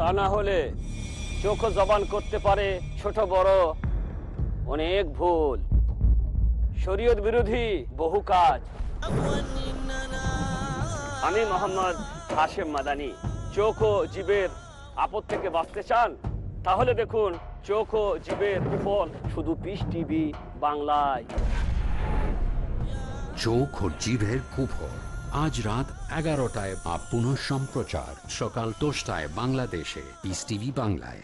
তা না হলে চোখ জবান করতে পারে ছোট বড় অনেক ভুল শরীয়ত বিরোধী বহু কাজ আমি মোহাম্মদ হাশেম মাদানি চোখ ও জীবের আপদ থেকে বাঁচতে চান তাহলে দেখুন চোখ ও জীবের কুফল শুধু পিস টিভি বাংলায় চোখ ও জীবের কুফল আজ রাত এগারোটায় বা পুনঃ সম্প্রচার সকাল দশটায় বাংলাদেশে ইস টিভি বাংলায়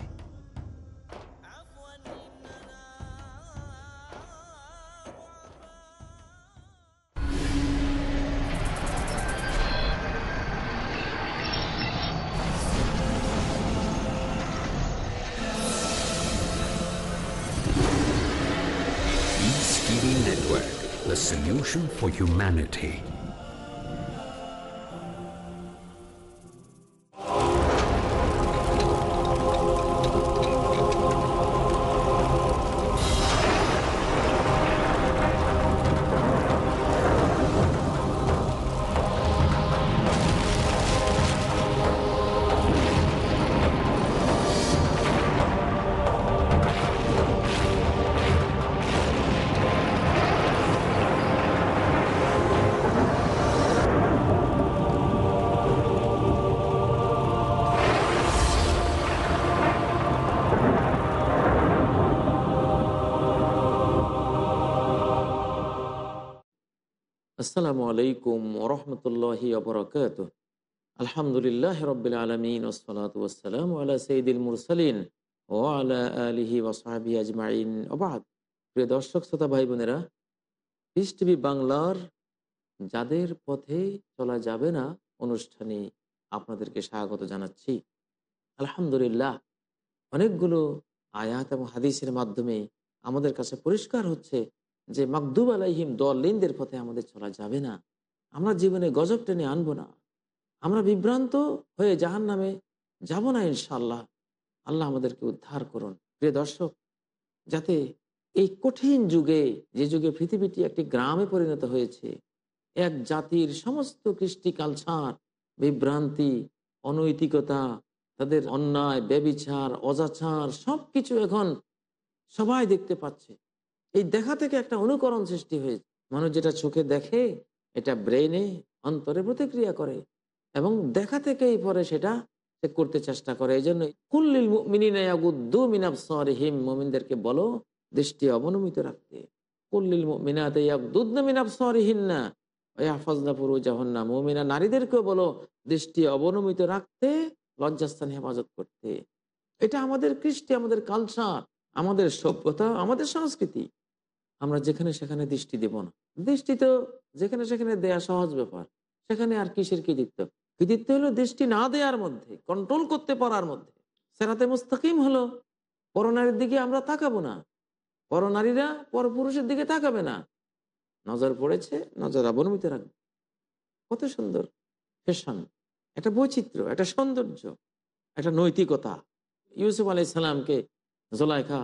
Network, the solution for humanity. আসসালামু আলাইকুম ওরহমতুল্লাহি আবরকাত আলহামদুলিল্লাহ রবিল আলমিন ওসলাতাম আল্লাহ সঈদুল মুরসালিন ও আলা আলহি ওসাহাবি আজমাইন ওবাদ প্রিয় দর্শক শ্রোতা ভাই বোনেরা পিস টিভি বাংলার যাদের পথে চলা যাবে না অনুষ্ঠানে আপনাদেরকে স্বাগত জানাচ্ছি আলহামদুলিল্লাহ অনেকগুলো আয়াত এবং হাদিসের মাধ্যমে আমাদের কাছে পরিষ্কার হচ্ছে যে মকদুব আলাইহিম দলিনদের পথে আমাদের চলা যাবে না আমরা জীবনে গজব টেনে আনবো না আমরা বিভ্রান্ত হয়ে জাহান নামে যাব না ইনশাল্লাহ আল্লাহ আমাদেরকে উদ্ধার করুন প্রিয় দর্শক যাতে এই কঠিন যুগে যে যুগে পৃথিবীটি একটি গ্রামে পরিণত হয়েছে এক জাতির সমস্ত কৃষ্টি কালচার বিভ্রান্তি অনৈতিকতা তাদের অন্যায় ব্যবিচার অজাচার সব কিছু এখন সবাই দেখতে পাচ্ছে এই দেখা থেকে একটা অনুকরণ সৃষ্টি হয়েছে মানুষ যেটা চোখে দেখে এটা ব্রেনে অন্তরে প্রতিক্রিয়া করে এবং দেখা থেকেই পরে সেটা করতে চেষ্টা করে এই জন্য কুল্লিল মিনিনায়াগুদ্দু মিনাবসর হিম মোমিনদেরকে বলো দৃষ্টি অবনমিত রাখতে কুল্লিল মিনাতে ইয়াগুদ্দ মিনাবসর হিন্না ইয়াহফাজনাফুরুজাহন্না মোমিনা নারীদেরকেও বলো দৃষ্টি অবনমিত রাখতে লজ্জাস্থান হেফাজত করতে এটা আমাদের কৃষ্টি আমাদের কালচার আমাদের সভ্যতা আমাদের সংস্কৃতি আমরা যেখানে সেখানে দৃষ্টি দেব না দৃষ্টি তো যেখানে সেখানে দেয়া সহজ ব্যাপার সেখানে আর কিসের কৃতিত্ব কৃতিত্ব হলো দৃষ্টি না দেওয়ার মধ্যে কন্ট্রোল করতে পারার মধ্যে সেরাতে মুস্তাকিম হলো পরনারীর দিকে আমরা তাকাবো না পরনারীরা পরপুরুষের দিকে তাকাবে না নজর পড়েছে নজর অবনমিত রাখবে কত সুন্দর ফ্যাশন একটা বৈচিত্র্য একটা সৌন্দর্য একটা নৈতিকতা ইউসুফ আলাইসালামকে সালামকে জোলাইখা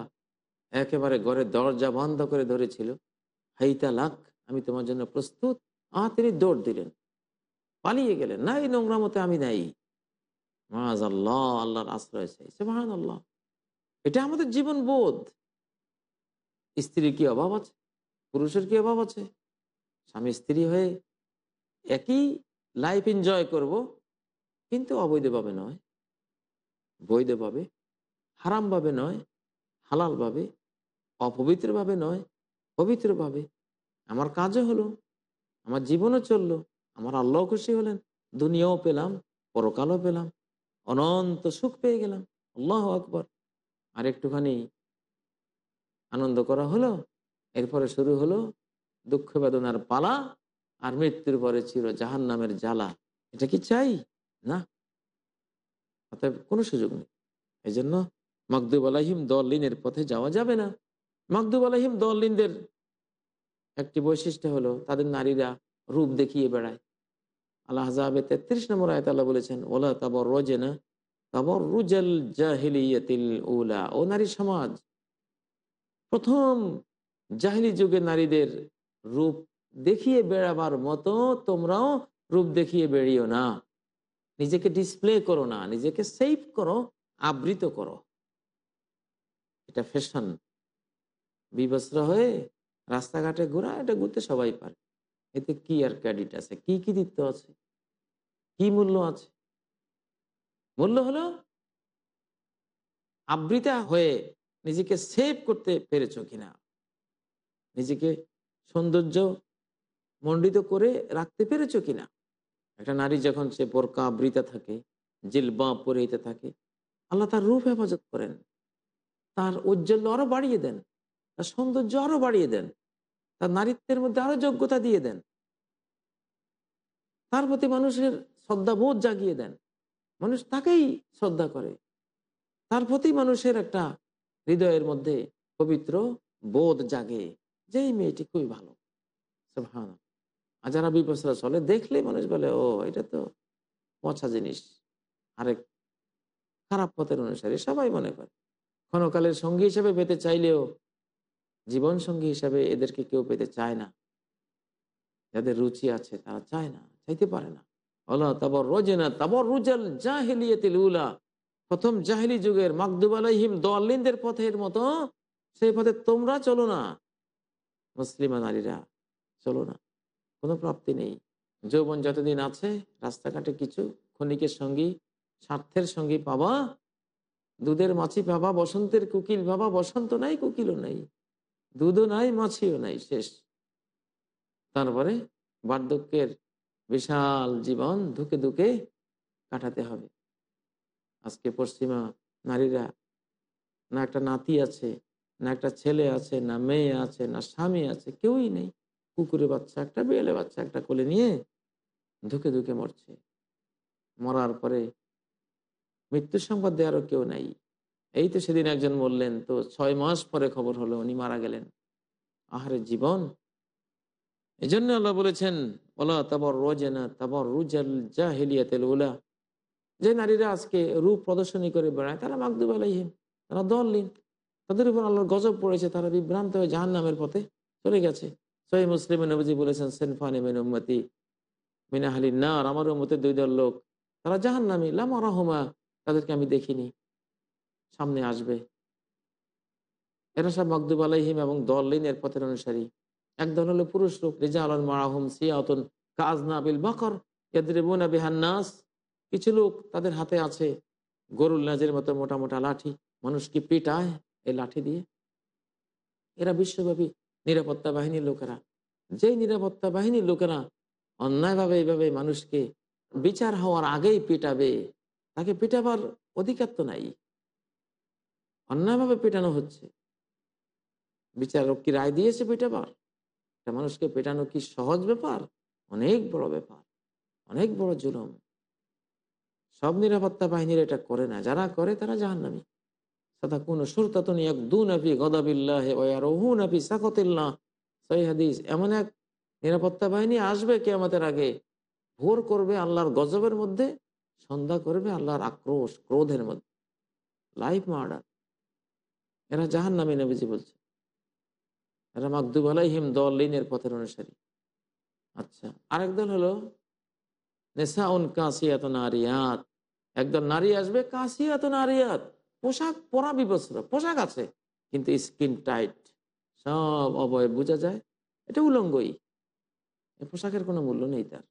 একেবারে ঘরের দরজা বন্ধ করে ধরেছিল হাইতা লাখ আমি তোমার জন্য প্রস্তুত আহ তিনি দৌড় দিলেন পালিয়ে গেলেন না এই নোংরা মতে আমি নাই মাজ আল্লাহ আল্লাহর আশ্রয় চাই মহান আল্লাহ এটা আমাদের জীবন বোধ স্ত্রীর কি অভাব আছে পুরুষের কি অভাব আছে স্বামী স্ত্রী হয়ে একই লাইফ এনজয় করব কিন্তু অবৈধভাবে নয় বৈধভাবে হারামভাবে নয় হালালভাবে অপবিত্রভাবে নয় পবিত্রভাবে আমার কাজও হলো আমার জীবনও চললো আমার আল্লাহ খুশি হলেন দুনিয়াও পেলাম পরকালও পেলাম অনন্ত সুখ পেয়ে গেলাম আল্লাহ আকবর আর একটুখানি আনন্দ করা হলো এরপরে শুরু হলো দুঃখ বেদনার পালা আর মৃত্যুর পরে ছিল জাহান নামের জ্বালা এটা কি চাই না অতএব কোনো সুযোগ নেই এই জন্য মকদুব আলাহিম দলিনের পথে যাওয়া যাবে না মাকদুব আলহিম দলিনদের একটি বৈশিষ্ট্য হলো তাদের নারীরা রূপ দেখিয়ে বেড়ায় আল্লাহ হাজাবে তেত্রিশ নম্বর আয়ত আল্লাহ বলেছেন ওলা তাবর রোজেনা তাবর রুজাল জাহিলিয়াতিল ওলা ও নারী সমাজ প্রথম জাহিলি যুগে নারীদের রূপ দেখিয়ে বেড়াবার মতো তোমরাও রূপ দেখিয়ে বেড়িও না নিজেকে ডিসপ্লে করো না নিজেকে সেভ করো আবৃত করো এটা ফ্যাশন বিবস্ত্র হয়ে রাস্তাঘাটে ঘোরা এটা ঘুরতে সবাই পারে এতে কি আর ক্রেডিট আছে কি কি দিত্ব আছে কি মূল্য আছে মূল্য হলো আবৃতা হয়ে নিজেকে সেভ করতে পেরেছ কিনা নিজেকে সৌন্দর্য মণ্ডিত করে রাখতে পেরেছ কিনা একটা নারী যখন সে বোরকা আবৃতা থাকে বাঁ পরে থাকে আল্লাহ তার রূপ হেফাজত করেন তার ঔজ্জ্বল্য আরো বাড়িয়ে দেন তার সৌন্দর্য আরো বাড়িয়ে দেন তার নারীত্বের মধ্যে আরো যোগ্যতা দিয়ে দেন তার প্রতি মানুষের শ্রদ্ধাবোধ জাগিয়ে দেন মানুষ তাকেই শ্রদ্ধা করে তার প্রতি মানুষের একটা হৃদয়ের মধ্যে পবিত্র বোধ জাগে যে এই মেয়েটি খুবই ভালো হ্যাঁ আর যারা বিপসরা চলে দেখলে মানুষ বলে ও এটা তো পচা জিনিস আরেক খারাপ পথের অনুসারে সবাই মনে করে ক্ষণকালের সঙ্গী হিসেবে পেতে চাইলেও জীবনসঙ্গী হিসাবে এদেরকে কেউ পেতে চায় না যাদের রুচি আছে তারা চায় না চাইতে পারে না আল্লাহ তাবর রোজেনা তাবর রুজাল জাহেলিয়াতিল প্রথম জাহেলি যুগের মাকদুব আলাইহিম দলিনদের পথের মতো সেই পথে তোমরা চলো না মুসলিম নারীরা চলো না কোনো প্রাপ্তি নেই যৌবন যতদিন আছে রাস্তাঘাটে কিছু ক্ষণিকের সঙ্গী স্বার্থের সঙ্গী পাবা দুধের মাছি পাবা বসন্তের কুকিল পাবা বসন্ত নাই কুকিলও নাই দুধও নাই মাছিও নাই শেষ তারপরে বার্ধক্যের বিশাল জীবন ধুকে ধুকে কাটাতে হবে আজকে পশ্চিমা নারীরা না একটা নাতি আছে না একটা ছেলে আছে না মেয়ে আছে না স্বামী আছে কেউই নেই কুকুরে বাচ্চা একটা বেলে বাচ্চা একটা কোলে নিয়ে ধুকে ধুকে মরছে মরার পরে মৃত্যু সংবাদ দেওয়ারও কেউ নাই এই তো সেদিন একজন বললেন তো ছয় মাস পরে খবর হলো উনি মারা গেলেন আহারে জীবন এই জন্য আল্লাহ বলেছেন ওলা তাবর রোজেনা তাবর রুজাল ওলা যে নারীরা আজকে রূপ প্রদর্শনী করে বেড়ায় তারা মাগদুব আলাইহিম তারা দলিন তাদের উপর আল্লাহর গজব পড়েছে তারা বিভ্রান্ত হয়ে জাহান নামের পথে চলে গেছে সহি মুসলিম নবজি বলেছেন সেনফান এমেনমতি মিনাহালি নার আমার মতে দুই দল লোক তারা জাহান নামি লামা রহমা তাদেরকে আমি দেখিনি সামনে আসবে এরা সব মকদুব আলহিম এবং দলিনের পথের অনুসারী একদল হলো পুরুষ লোক রেজালন মারাহুম সিয়াতন কাজ নাবিল বকর ইয়াদ্রিবুনা নাস কিছু লোক তাদের হাতে আছে গরুল নাজের মতো মোটা মোটা লাঠি মানুষ কি পিটায় এই লাঠি দিয়ে এরা বিশ্বব্যাপী নিরাপত্তা বাহিনীর লোকেরা যেই নিরাপত্তা বাহিনীর লোকেরা অন্যায়ভাবে এইভাবে মানুষকে বিচার হওয়ার আগেই পিটাবে তাকে পিটাবার অধিকার তো নাই অন্যায়ভাবে পেটানো হচ্ছে বিচারক কি রায় দিয়েছে পেটাবার একটা মানুষকে পেটানো কি সহজ ব্যাপার অনেক বড় ব্যাপার অনেক বড় জুলম সব নিরাপত্তা বাহিনীর এটা করে না যারা করে তারা জাহান্নামি তথা কোন সুরতাতন এক দু নাপি গদাবিল্লাহ ওয়ারহু নাফি সাকতিল্লাহ হাদিস এমন এক নিরাপত্তা বাহিনী আসবে কে আমাদের আগে ভোর করবে আল্লাহর গজবের মধ্যে সন্ধ্যা করবে আল্লাহর আক্রোশ ক্রোধের মধ্যে লাইফ মার্ডার এরা জাহান নামে যে বলছে এরা মাকদুব আলাইহিম দল লিনের পথের অনুসারী আচ্ছা আরেক দল হলো নেশা উন কাঁসিয়াত নারিয়াত একদল নারী আসবে কাঁসিয়াত নারিয়াত পোশাক পরা বিবস্ত্র পোশাক আছে কিন্তু স্কিন টাইট সব অবয় বোঝা যায় এটা উলঙ্গই পোশাকের কোনো মূল্য নেই তার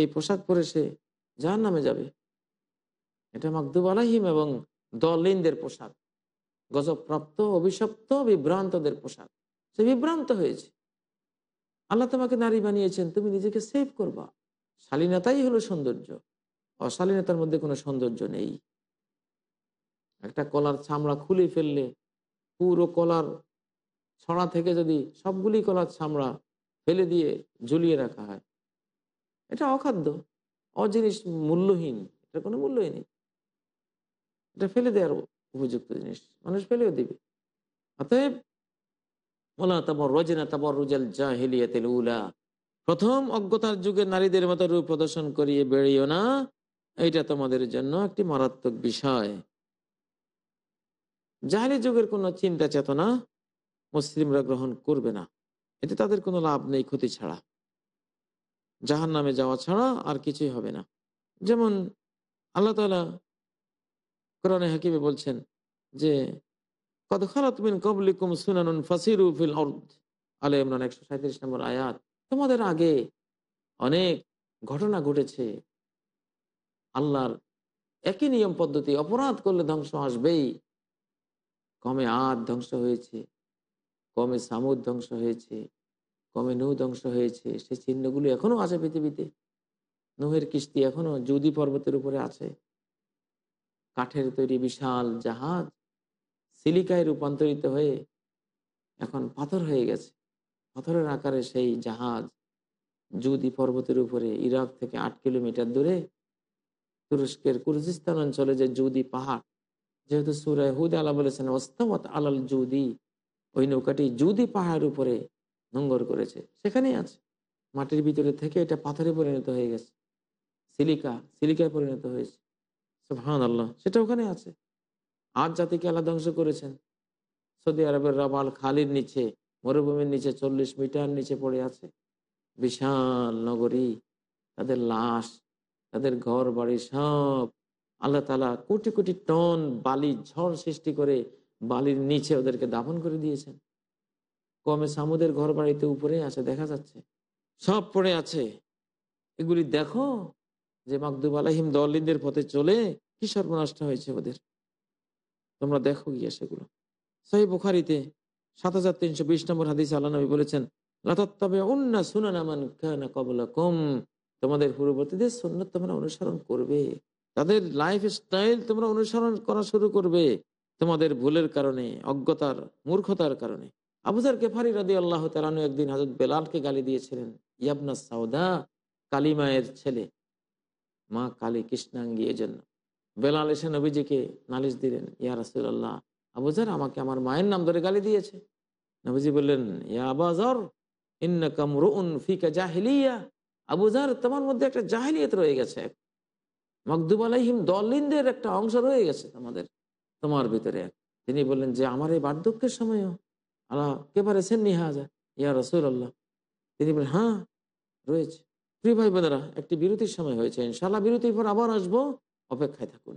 এই পোশাক পরে সে যার নামে যাবে এটা মাকদুব আলাহিম এবং দলিনদের পোশাক গজবপ্রাপ্ত অভিশপ্ত বিভ্রান্তদের পোশাক সে বিভ্রান্ত হয়েছে আল্লাহ তোমাকে নারী বানিয়েছেন তুমি নিজেকে সেভ করবা শালীনতাই হলো সৌন্দর্য অশালীনতার মধ্যে কোনো সৌন্দর্য নেই একটা কলার চামড়া খুলে ফেললে পুরো কলার ছড়া থেকে যদি সবগুলি কলার চামড়া ফেলে দিয়ে ঝুলিয়ে রাখা হয় এটা অখাদ্য অজিনিস মূল্যহীন এটা কোনো মূল্যই নেই এটা ফেলে দেওয়ার উপযুক্ত জিনিস মানুষ পেলেও দিবে অতএব ওলা তাবর রজনা তাবর রুজাল জাহিলিয়াতেল উলা প্রথম অজ্ঞতার যুগে নারীদের মতো রূপ প্রদর্শন করিয়ে বেরিও না এটা তোমাদের জন্য একটি মারাত্মক বিষয় জাহেলি যুগের কোন চিন্তা চেতনা মুসলিমরা গ্রহণ করবে না এতে তাদের কোনো লাভ নেই ক্ষতি ছাড়া জাহান নামে যাওয়া ছাড়া আর কিছুই হবে না যেমন আল্লাহ তালা কোরআনে হাকিমে বলছেন যে কত খালাত কবলিকুম সুনানুন ফাসিরু ফিল আলে ইমরান একশো সাঁত্রিশ নম্বর আয়াত তোমাদের আগে অনেক ঘটনা ঘটেছে আল্লাহর একই নিয়ম পদ্ধতি অপরাধ করলে ধ্বংস আসবেই কমে আদ ধ্বংস হয়েছে কমে সামুদ ধ্বংস হয়েছে কমে নৌ ধ্বংস হয়েছে সেই চিহ্নগুলি এখনো আছে পৃথিবীতে নৌহের কিস্তি এখনো যুদি পর্বতের উপরে আছে কাঠের তৈরি বিশাল জাহাজ সিলিকায় রূপান্তরিত হয়ে এখন পাথর হয়ে গেছে পাথরের আকারে সেই জাহাজ জুদি পর্বতের উপরে ইরাক থেকে আট কিলোমিটার দূরে তুরস্কের কুরুজিস্তান অঞ্চলে যে জুদি পাহাড় যেহেতু সুরায় হুদ আলা বলেছেন অস্তমত আলাল জুদি ওই নৌকাটি জুদি পাহাড়ের উপরে নোংর করেছে সেখানেই আছে মাটির ভিতরে থেকে এটা পাথরে পরিণত হয়ে গেছে সিলিকা সিলিকায় পরিণত হয়েছে সুফহান আল্লাহ সেটা ওখানে আছে আজ জাতিকে আল্লাহ ধ্বংস করেছেন সৌদি আরবের রাবাল খালির নিচে মরুভূমির নিচে চল্লিশ মিটার নিচে পড়ে আছে বিশাল নগরী তাদের লাশ তাদের ঘর বাড়ি সব আল্লাহ তালা কোটি কোটি টন বালি ঝড় সৃষ্টি করে বালির নিচে ওদেরকে দাফন করে দিয়েছেন কমে সামুদের ঘর বাড়িতে উপরে আছে দেখা যাচ্ছে সব পড়ে আছে এগুলি দেখো যে মাকদুব আলাহিম দলিনদের পথে চলে কি সর্বনাশটা হয়েছে ওদের তোমরা দেখো গিয়া সেগুলো সহি বুখারিতে সাত হাজার তিনশো বিশ নম্বর হাদিস আল্লাহ বলেছেন লতাত্তবে তোমাদের পূর্ববর্তীদের সন্ন্যত তোমরা অনুসরণ করবে তাদের লাইফ স্টাইল তোমরা অনুসরণ করা শুরু করবে তোমাদের ভুলের কারণে অজ্ঞতার মূর্খতার কারণে আবুজার কেফারি রাদি আল্লাহ তালানু একদিন হাজরত বেলালকে গালি দিয়েছিলেন ইয়াবনা সাউদা কালিমায়ের ছেলে মা কালী কৃষ্ণাঙ্গিয়ে জন্য বেলাল এসে নবীজিকে নালিশ দিলেন ইয়া রাসুল্লাহ আবুজার আমাকে আমার মায়ের নাম ধরে গালি দিয়েছে নবীজি বললেন আবুজার তোমার মধ্যে একটা জাহিলিয়ত রয়ে গেছে মকদুব আলাইহিম দলিনদের একটা অংশ রয়ে গেছে তোমাদের তোমার ভিতরে তিনি বললেন যে আমার এই বার্ধক্যের সময়ও আল্লাহ কে সেন নিহাজা ইয়া রসুল আল্লাহ তিনি বলেন হ্যাঁ রয়েছে প্রিয় ভাই বোনেরা একটি বিরতির সময় হয়েছে ইনশাল্লাহ বিরতির পর আবার আসবো অপেক্ষায় থাকুন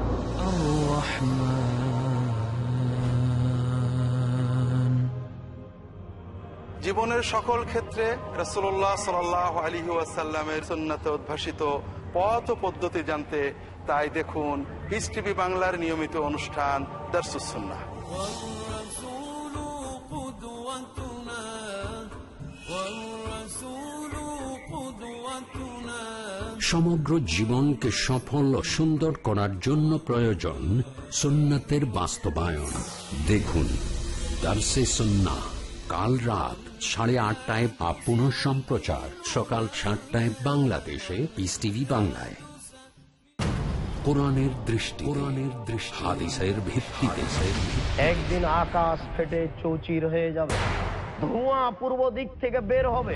জীবনের সকল ক্ষেত্রে রসোল্লাহ সাল আলী ওয়াসাল্লামের সুন্নাতে উদ্ভাসিত পথ পদ্ধতি জানতে তাই দেখুন বাংলার নিয়মিত অনুষ্ঠান দর্শুসুন্না সমগ্র জীবনকে সফল ও সুন্দর করার জন্য প্রয়োজন সুন্নাতের বাস্তবায়ন দেখুন দার্সে কাল রাত সাড়ে আটটায় বা পুনঃ সম্প্রচার সকাল সাতটায় বাংলাদেশে পিস টিভি বাংলায় কোরআনের দৃষ্টি কোরআনের দৃষ্টি হাদিসের ভিত্তিতে একদিন আকাশ ফেটে চৌচির হয়ে যাবে ধোঁয়া পূর্ব দিক থেকে বের হবে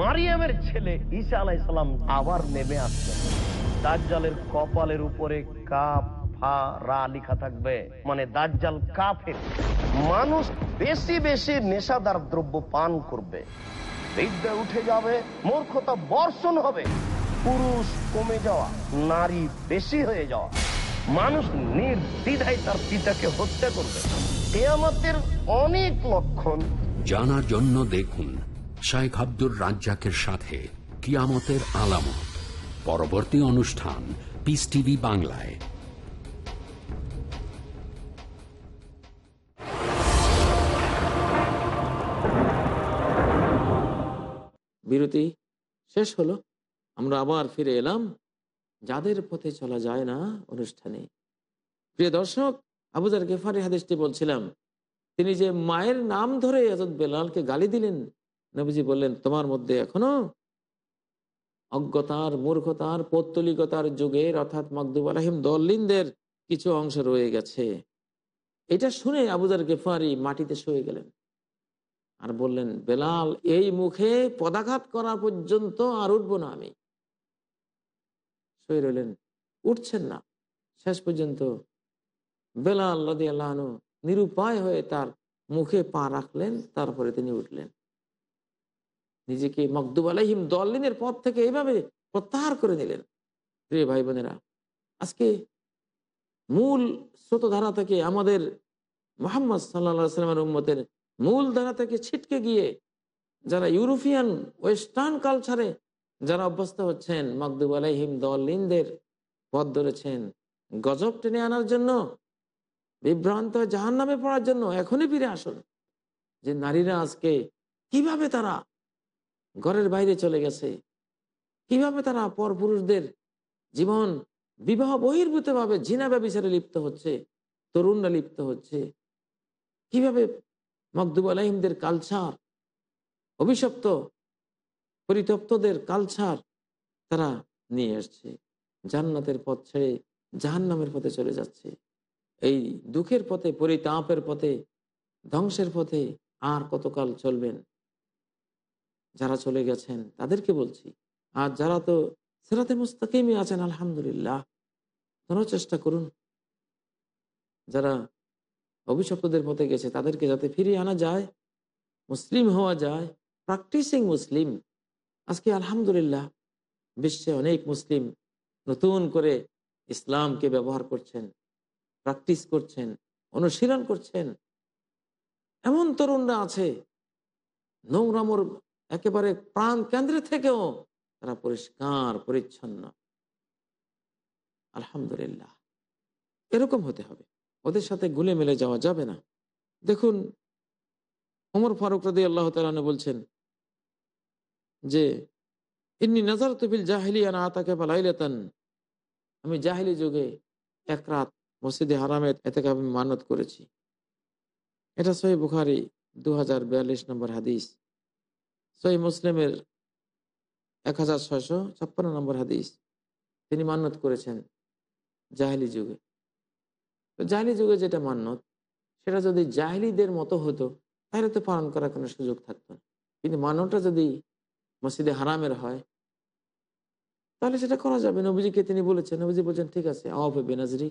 মারিয়ামের ছেলে ঈশা আলাইসালাম আবার নেমে আসবেন দাজ্জালের কপালের উপরে কাপ ফা রা লিখা থাকবে মানে দাজ্জাল কাফের মানুষ বেশি বেশি নেশাদার দ্রব্য পান করবে বিদ্যা উঠে যাবে মূর্খতা বর্ষণ হবে পুরুষ কমে যাওয়া নারী বেশি হয়ে যাওয়া মানুষ নির্দ্বিধায় তার পিতাকে হত্যা করবে এ আমাদের অনেক লক্ষণ জানার জন্য দেখুন শাইখ আব্দুর রাজ্জাকের সাথে কিয়ামতের আলামত পরবর্তী অনুষ্ঠান পিস টিভি বাংলায় বিরতি শেষ হলো আমরা আবার ফিরে এলাম যাদের পথে চলা যায় না অনুষ্ঠানে প্রিয় দর্শক আবুজার গেফারি হাদিসটি বলছিলাম তিনি যে মায়ের নাম ধরে বেলালকে গালি দিলেন নবীজি বললেন তোমার মধ্যে এখনো অজ্ঞতার মূর্খতার পৌত্তলিকতার যুগের অর্থাৎ মকদুব আলহিম দলিনদের কিছু অংশ রয়ে গেছে এটা শুনে আবুদার গেফারি মাটিতে শুয়ে গেলেন আর বললেন বেলাল এই মুখে পদাঘাত করা পর্যন্ত আর উঠবো না আমি শুয়ে রইলেন উঠছেন না শেষ পর্যন্ত বেলাল রদি নিরুপায় হয়ে তার মুখে পা রাখলেন তারপরে তিনি উঠলেন নিজেকে মকদুব আলহিম দলিনের পথ থেকে এইভাবে প্রত্যাহার করে নিলেন প্রিয় ভাই বোনেরা আজকে মূল স্রোতধারা থেকে আমাদের মোহাম্মদ সাল্লা সাল্লামের উম্মতের মূল ধারা থেকে ছিটকে গিয়ে যারা ইউরোপিয়ান ওয়েস্টার্ন কালচারে যারা অভ্যস্ত হচ্ছেন মকদুব আলহিম দলিনদের পথ ধরেছেন গজব টেনে আনার জন্য বিভ্রান্ত জাহান নামে পড়ার জন্য এখনই ফিরে আসুন যে নারীরা আজকে কিভাবে তারা ঘরের বাইরে চলে গেছে কিভাবে তারা পর পুরুষদের জীবন বিবাহ বহির্ভূত ভাবে জিনা ব্যবচারে লিপ্ত হচ্ছে তরুণরা লিপ্ত হচ্ছে কিভাবে মকদুব আলহিমদের কালচার অভিশপ্ত পরিতপ্তদের কালচার তারা নিয়ে আসছে জান্নাতের পথ ছেড়ে জাহান্নামের পথে চলে যাচ্ছে এই দুঃখের পথে পরিতাপের পথে ধ্বংসের পথে আর কতকাল চলবেন যারা চলে গেছেন তাদেরকে বলছি আর যারা তো সেরাতে মুস্তাকিমই আছেন আলহামদুলিল্লাহ তারাও চেষ্টা করুন যারা অভিশপ্তদের পথে গেছে তাদেরকে যাতে ফিরিয়ে আনা যায় মুসলিম হওয়া যায় প্র্যাকটিসিং মুসলিম আজকে আলহামদুলিল্লাহ বিশ্বে অনেক মুসলিম নতুন করে ইসলামকে ব্যবহার করছেন প্র্যাকটিস করছেন অনুশীলন করছেন এমন তরুণরা আছে নোংরামোর একেবারে প্রাণ কেন্দ্রে থেকেও তারা পরিষ্কার পরিচ্ছন্ন আলহামদুলিল্লাহ এরকম হতে হবে ওদের সাথে গুলে মেলে যাওয়া যাবে না দেখুন ওমর ফারুক রদি আল্লাহ তালু বলছেন যে ইনি নাজার তফিল জাহিলি আনা আতাকে পালাইলেতান আমি জাহিলি যুগে এক রাত মসজিদে হারামে এতেকে আমি মানত করেছি এটা সহি বুখারি দু নম্বর হাদিস সই মুসলিমের এক হাজার ছয়শো ছাপ্পান্ন নম্বর হাদিস তিনি মান্যত করেছেন জাহেলি যুগে জাহেলি যুগে যেটা মান্যত সেটা যদি জাহেলিদের মতো হতো তাহলে তো পালন করার কোনো সুযোগ থাকতো না কিন্তু মানবটা যদি মসজিদে হারামের হয় তাহলে সেটা করা যাবে নবীজিকে তিনি বলেছেন নবীজি বলছেন ঠিক আছে আওয়াফে বেনাজরি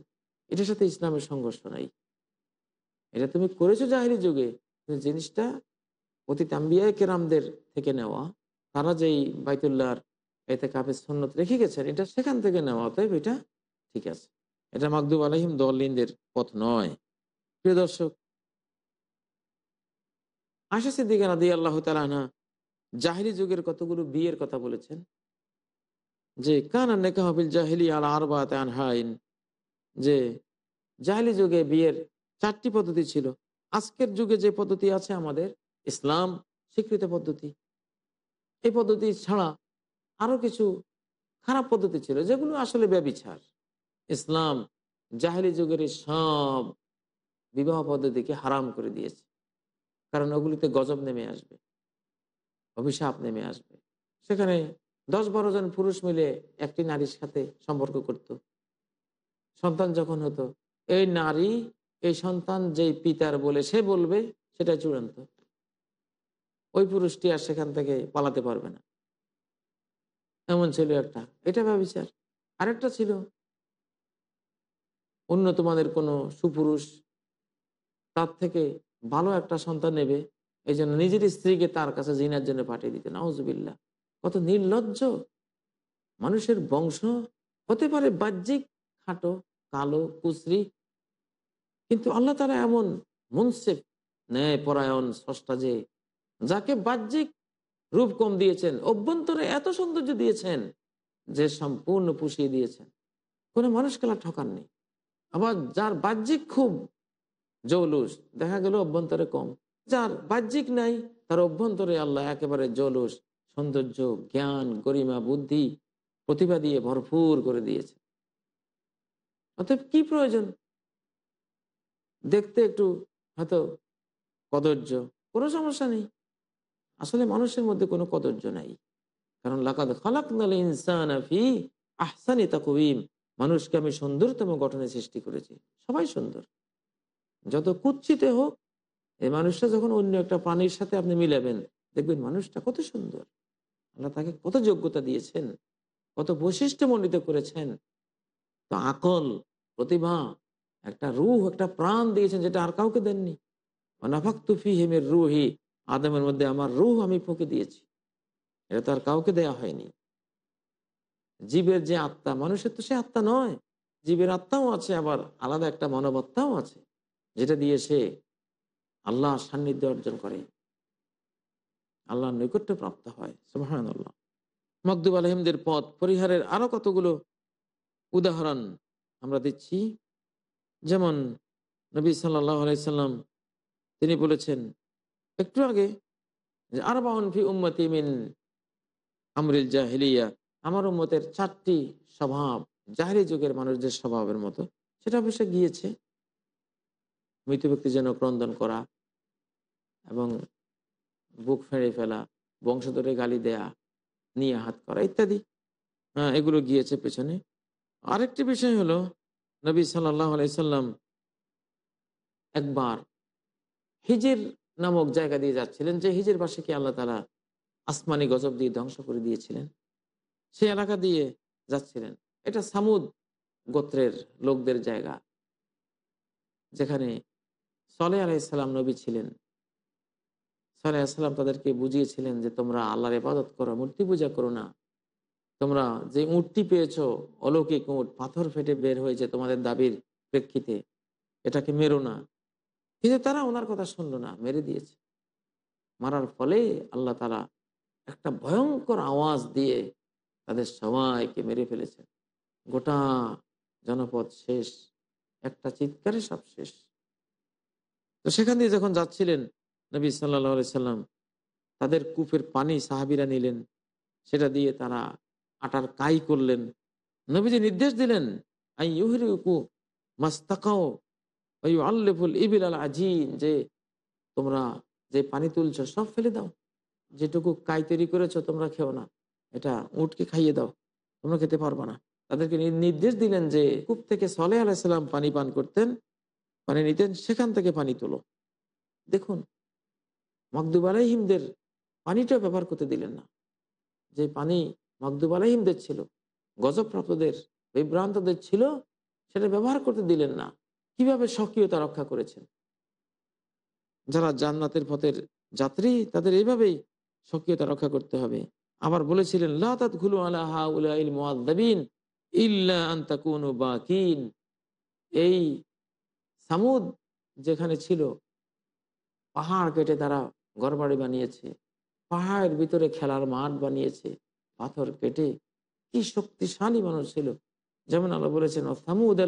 এটার সাথে ইসলামের সংঘর্ষ নাই এটা তুমি করেছো জাহেরি যুগে জিনিসটা অতীত আম্বিয়ায় কেরামদের থেকে নেওয়া তারা যেই বাইতুল্লাহর এতে কাপের সন্ন্যত রেখে গেছেন এটা সেখান থেকে নেওয়া অতএব এটা ঠিক আছে এটা মাকদুব আলহিম দলিনদের পথ নয় প্রিয় দর্শক আশা সিদ্দিকা রাদি আল্লাহ তালানা জাহিরি যুগের কতগুলো বিয়ের কথা বলেছেন যে কানা নেকাহবিল জাহিলি আল আরবাত আনহাইন যে জাহিলি যুগে বিয়ের চারটি পদ্ধতি ছিল আজকের যুগে যে পদ্ধতি আছে আমাদের ইসলাম স্বীকৃত পদ্ধতি এই পদ্ধতি ছাড়া আরও কিছু খারাপ পদ্ধতি ছিল যেগুলো আসলে ব্যবিচার ইসলাম জাহেলি যুগের সব বিবাহ পদ্ধতিকে হারাম করে দিয়েছে কারণ ওগুলিতে গজব নেমে আসবে অভিশাপ নেমে আসবে সেখানে দশ বারো জন পুরুষ মিলে একটি নারীর সাথে সম্পর্ক করত সন্তান যখন হতো এই নারী এই সন্তান যেই পিতার বলে সে বলবে সেটা চূড়ান্ত ওই পুরুষটি আর সেখান থেকে পালাতে পারবে না এমন ছিল একটা এটা ব্যবচার আরেকটা ছিল অন্য তোমাদের কোনো সুপুরুষ তার থেকে ভালো একটা সন্তান নেবে এই জন্য নিজের স্ত্রীকে তার কাছে জিনার জন্য পাঠিয়ে দিতে নাউজবিল্লা কত নির্লজ্জ মানুষের বংশ হতে পারে বাহ্যিক খাটো কালো কুশ্রি কিন্তু আল্লাহ তারা এমন মুনসেফ ন্যায় পরায়ণ স্রষ্টা যে যাকে বাহ্যিক রূপ কম দিয়েছেন অভ্যন্তরে এত সৌন্দর্য দিয়েছেন যে সম্পূর্ণ পুষিয়ে দিয়েছেন কোনো মানুষ আর ঠকার নেই আবার যার বাহ্যিক খুব জৌলুস দেখা গেল অভ্যন্তরে কম যার বাহ্যিক নাই তার অভ্যন্তরে আল্লাহ একেবারে জৌলুস সৌন্দর্য জ্ঞান গরিমা বুদ্ধি প্রতিভা দিয়ে ভরপুর করে দিয়েছে অতএব কি প্রয়োজন দেখতে একটু হয়তো কদর্য কোনো সমস্যা নেই আসলে মানুষের মধ্যে কোনো কদর্য নাই কারণ লাকাদ খালাক নালে ইনসান আফি আহসানি তাকুইম মানুষকে আমি সুন্দরতম গঠনে সৃষ্টি করেছি সবাই সুন্দর যত কুচ্ছিতে হোক এই মানুষটা যখন অন্য একটা প্রাণীর সাথে আপনি মিলাবেন দেখবেন মানুষটা কত সুন্দর আল্লাহ তাকে কত যোগ্যতা দিয়েছেন কত বৈশিষ্ট্য মণ্ডিত করেছেন তো আকল প্রতিভা একটা রুহ একটা প্রাণ দিয়েছেন যেটা আর কাউকে দেননি অনাফাক্তুফি হেমের রুহি আদমের মধ্যে আমার রুহ আমি ফুঁকে দিয়েছি এটা তার কাউকে দেয়া হয়নি জীবের যে আত্মা মানুষের তো সে আত্মা নয় জীবের আত্মাও আছে আবার আলাদা একটা মানবত্তাও আছে যেটা দিয়ে সে আল্লাহ সান্নিধ্য অর্জন করে আল্লাহ নৈকট্য প্রাপ্ত হয় সুহান আল্লাহ মকদুব আলহিমদের পথ পরিহারের আরো কতগুলো উদাহরণ আমরা দিচ্ছি যেমন নবী সাল্লাহ আলাইসাল্লাম তিনি বলেছেন একটু আগে যে আর ফি উম্মতি মিন আমরিল জাহিলিয়া আমার উম্মতের চারটি স্বভাব জাহেরি যুগের মানুষদের স্বভাবের মতো সেটা অবশ্য গিয়েছে মৃত ব্যক্তি যেন ক্রন্দন করা এবং বুক ফেড়ে ফেলা বংশধরে গালি দেয়া নিয়ে হাত করা ইত্যাদি এগুলো গিয়েছে পেছনে আরেকটি বিষয় হলো নবী সাল্লাহ আলাইসাল্লাম একবার হিজের নামক জায়গা দিয়ে যাচ্ছিলেন যে হিজের পাশে কি আল্লাহ তালা আসমানি গজব দিয়ে ধ্বংস করে দিয়েছিলেন সেই এলাকা দিয়ে যাচ্ছিলেন এটা সামুদ গোত্রের লোকদের জায়গা যেখানে সলে আলাইসাল্লাম নবী ছিলেন সলে আলাইসাল্লাম তাদেরকে বুঝিয়েছিলেন যে তোমরা আল্লাহর ইবাদত করো মূর্তি পূজা করো না তোমরা যে উঁটটি পেয়েছ অলৌকিক উঁট পাথর ফেটে বের হয়েছে তোমাদের দাবির প্রেক্ষিতে এটাকে মেরো না কিন্তু তারা ওনার কথা শুনলো না মেরে দিয়েছে মারার ফলে আল্লাহ তারা একটা ভয়ঙ্কর আওয়াজ দিয়ে তাদের সবাইকে মেরে ফেলেছেন গোটা জনপদ শেষ একটা চিৎকারে সব শেষ তো সেখান দিয়ে যখন যাচ্ছিলেন নবী সাল্লা সাল্লাম তাদের কূপের পানি সাহাবিরা নিলেন সেটা দিয়ে তারা আটার কাই করলেন নবীজি নির্দেশ দিলেন আই ইউহরি উকু মাস্তাকাও আল্লেফুল ইবিল আল আজিন যে তোমরা যে পানি তুলছ সব ফেলে দাও যেটুকু কাই তৈরি করেছ তোমরা খেও না এটা উটকে খাইয়ে দাও তোমরা খেতে পারবো না তাদেরকে নির্দেশ দিলেন যে কূপ থেকে সলে আলাইসাল্লাম পানি পান করতেন পানি নিতেন সেখান থেকে পানি তোলো দেখুন মকদুব আলাহিমদের পানিটা ব্যবহার করতে দিলেন না যে পানি মকদুব আলাহিমদের ছিল গজবপ্রাপ্তদের বিভ্রান্তদের ছিল সেটা ব্যবহার করতে দিলেন না কিভাবে সক্রিয়তা রক্ষা করেছেন যারা জান্নাতের পথের যাত্রী তাদের এইভাবেই সক্রিয়তা রক্ষা করতে হবে আবার বলেছিলেন এই সামুদ যেখানে ছিল পাহাড় কেটে তারা ঘরবাড়ি বানিয়েছে পাহাড়ের ভিতরে খেলার মাঠ বানিয়েছে পাথর কেটে কি শক্তিশালী মানুষ ছিল যেমন আল্লাহ বলেছেন সামুদ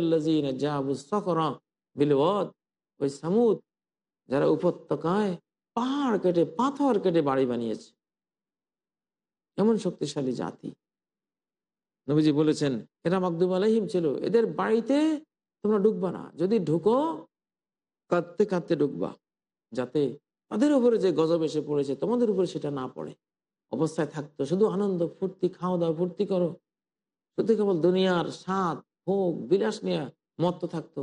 সামুদ যারা উপত্যকায় পাহাড় কেটে পাথর কেটে বাড়ি বানিয়েছে এমন শক্তিশালী জাতি নবীজি বলেছেন এরা মাকদুব আলহিম ছিল এদের বাড়িতে তোমরা ঢুকবা না যদি ঢুকো কাঁদতে কাঁদতে ঢুকবা যাতে তাদের উপরে যে গজব এসে পড়েছে তোমাদের উপরে সেটা না পড়ে অবস্থায় থাকতো শুধু আনন্দ ফুর্তি খাওয়া দাওয়া ফুর্তি করো শুধু কেবল দুনিয়ার স্বাদ ভোগ বিলাস নিয়ে মত্ত থাকতো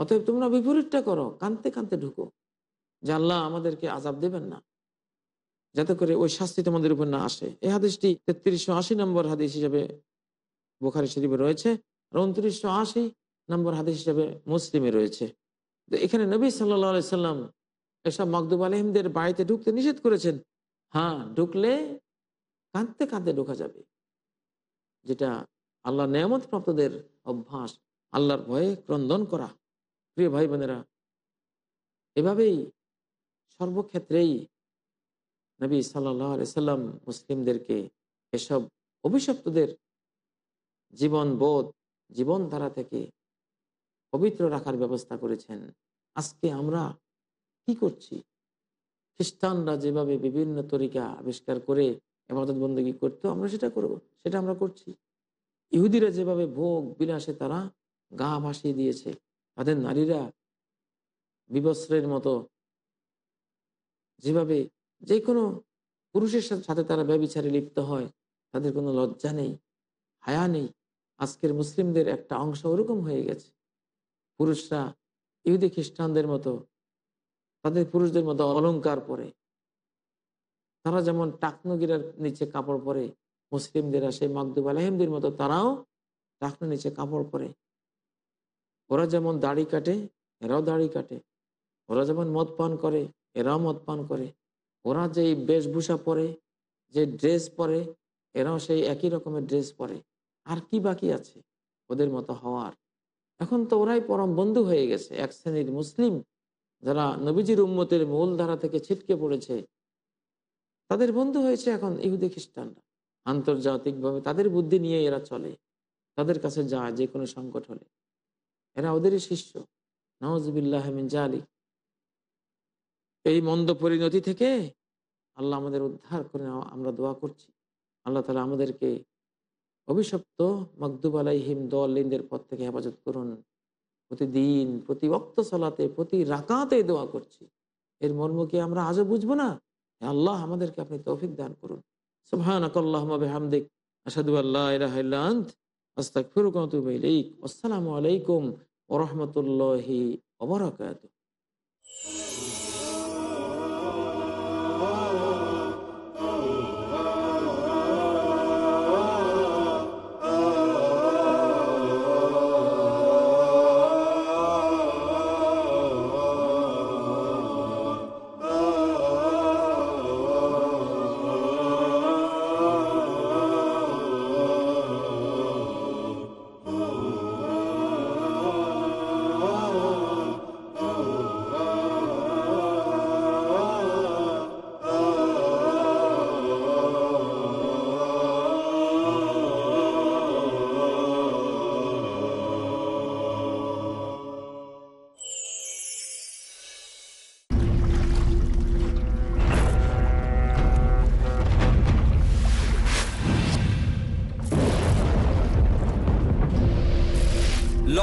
অতএব তোমরা বিপরীতটা করো কানতে কানতে ঢুকো যে আল্লাহ আমাদেরকে আজাব দেবেন না যাতে করে ওই শাস্তি তোমাদের উপর না আসে এই হাদিসটি তেত্রিশশো আশি নম্বর হাদিস হিসেবে বোখারি শরীফে রয়েছে আর উনত্রিশশো আশি নম্বর হাদিস হিসেবে মুসলিমে রয়েছে তো এখানে নবী সাল্লা সাল্লাম এসব মকদুব আলহিমদের বাড়িতে ঢুকতে নিষেধ করেছেন হ্যাঁ ঢুকলে কাঁদতে কাঁদতে ঢোকা যাবে যেটা আল্লাহ নেয়ামত প্রাপ্তদের অভ্যাস আল্লাহর ভয়ে ক্রন্দন করা প্রিয় ভাই বোনেরা এভাবেই সর্বক্ষেত্রেই নবী সাল্লাহ সাল্লাম মুসলিমদেরকে এসব অভিশপ্তদের জীবন বোধ জীবনধারা থেকে পবিত্র রাখার ব্যবস্থা করেছেন আজকে আমরা কি করছি খ্রিস্টানরা যেভাবে বিভিন্ন তরিকা আবিষ্কার করে এবাদত বন্দী করতো আমরা সেটা করবো সেটা আমরা করছি ইহুদিরা যেভাবে ভোগ বিলাসে তারা গা ভাসিয়ে দিয়েছে তাদের নারীরা বিবস্ত্রের মতো যেভাবে যে কোনো পুরুষের সাথে তারা ব্যবিচারে লিপ্ত হয় তাদের কোনো লজ্জা নেই হায়া নেই আজকের মুসলিমদের একটা অংশ ওরকম হয়ে গেছে পুরুষরা ইহুদি খ্রিস্টানদের মতো তাদের পুরুষদের মতো অলঙ্কার পরে তারা যেমন টাকনগিরার নিচে কাপড় পরে মুসলিমদের সেই মকদুব আলহিমদের মতো তারাও রাখনা নিচে কাপড় পরে ওরা যেমন দাড়ি কাটে এরাও দাড়ি কাটে ওরা যেমন মদ পান করে এরাও মদ পান করে ওরা যে বেশভূষা পরে যে ড্রেস পরে এরাও সেই একই রকমের ড্রেস পরে আর কি বাকি আছে ওদের মতো হওয়ার এখন তো ওরাই পরম বন্ধু হয়ে গেছে এক শ্রেণীর মুসলিম যারা নবীজির উম্মতের মূল ধারা থেকে ছিটকে পড়েছে তাদের বন্ধু হয়েছে এখন ইহুদি খ্রিস্টানরা আন্তর্জাতিকভাবে তাদের বুদ্ধি নিয়ে এরা চলে তাদের কাছে যা যে কোনো সংকট হলে এরা ওদেরই শিষ্য নওয়াজবিল্লাহমিন জালি এই মন্দ পরিণতি থেকে আল্লাহ আমাদের উদ্ধার করে আমরা দোয়া করছি আল্লাহ তালা আমাদেরকে অভিশপ্ত মকদুব আলাইহিম দলিনদের পথ থেকে হেফাজত করুন প্রতিদিন প্রতি অক্ত সলাতে প্রতি রাকাতে দোয়া করছি এর মর্ম কি আমরা আজও বুঝবো না আল্লাহ আমাদেরকে আপনি তৌফিক দান করুন সুবাহানকাল্লাহমদিক আসাদু আল্লাহ আসসালামু আলাইকুম ওরহমতুল্লাহি ওবরাকাত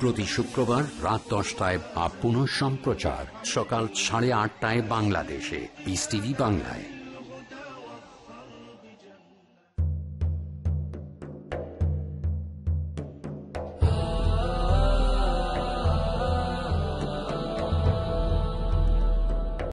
প্রতি শুক্রবার রাত দশটায় বা পুনঃ সম্প্রচার সকাল সাড়ে আটটায় বাংলাদেশে বিস টিভি বাংলায়